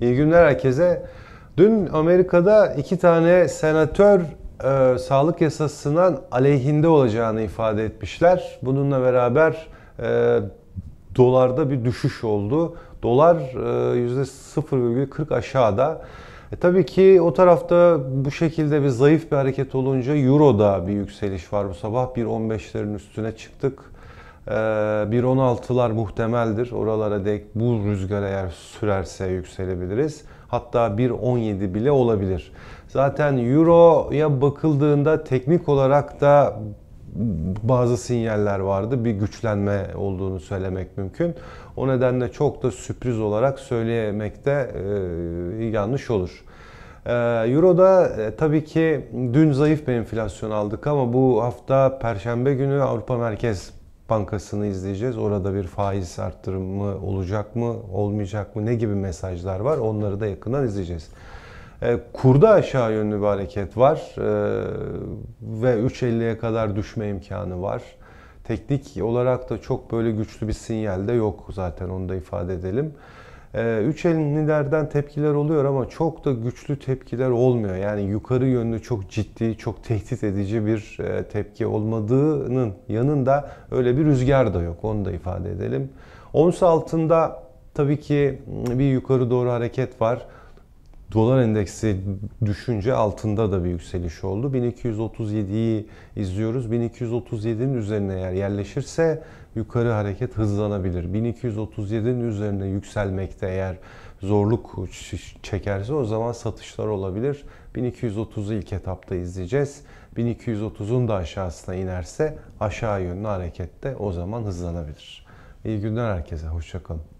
İyi günler herkese. Dün Amerika'da iki tane senatör e, sağlık yasasından aleyhinde olacağını ifade etmişler. Bununla beraber e, dolarda bir düşüş oldu. Dolar e, %0,40 aşağıda. E, tabii ki o tarafta bu şekilde bir zayıf bir hareket olunca Euro'da bir yükseliş var. Bu sabah 1.15'lerin üstüne çıktık. 1.16'lar ee, muhtemeldir. Oralara dek bu rüzgar eğer sürerse yükselebiliriz. Hatta 1.17 bile olabilir. Zaten Euro'ya bakıldığında teknik olarak da bazı sinyaller vardı. Bir güçlenme olduğunu söylemek mümkün. O nedenle çok da sürpriz olarak söylemekte e, yanlış olur. Ee, Euro'da e, tabii ki dün zayıf bir enflasyon aldık ama bu hafta Perşembe günü Avrupa Merkez Bankası'nı izleyeceğiz. Orada bir faiz arttırımı olacak mı, olmayacak mı, ne gibi mesajlar var onları da yakından izleyeceğiz. E, kurda aşağı yönlü bir hareket var e, ve 3.50'ye kadar düşme imkanı var. Teknik olarak da çok böyle güçlü bir sinyal de yok zaten onu da ifade edelim. Ee, üç ellilerden tepkiler oluyor ama çok da güçlü tepkiler olmuyor. Yani yukarı yönlü çok ciddi, çok tehdit edici bir e, tepki olmadığının yanında öyle bir rüzgar da yok. Onu da ifade edelim. Ons altında tabii ki bir yukarı doğru hareket var. Dolar endeksi düşünce altında da bir yükseliş oldu. 1237'yi izliyoruz. 1237'nin üzerine eğer yerleşirse yukarı hareket hızlanabilir. 1237'nin üzerine yükselmekte eğer zorluk çekerse o zaman satışlar olabilir. 1230'u ilk etapta izleyeceğiz. 1230'un da aşağısına inerse aşağı yönlü harekette o zaman hızlanabilir. İyi günler herkese. Hoşçakalın.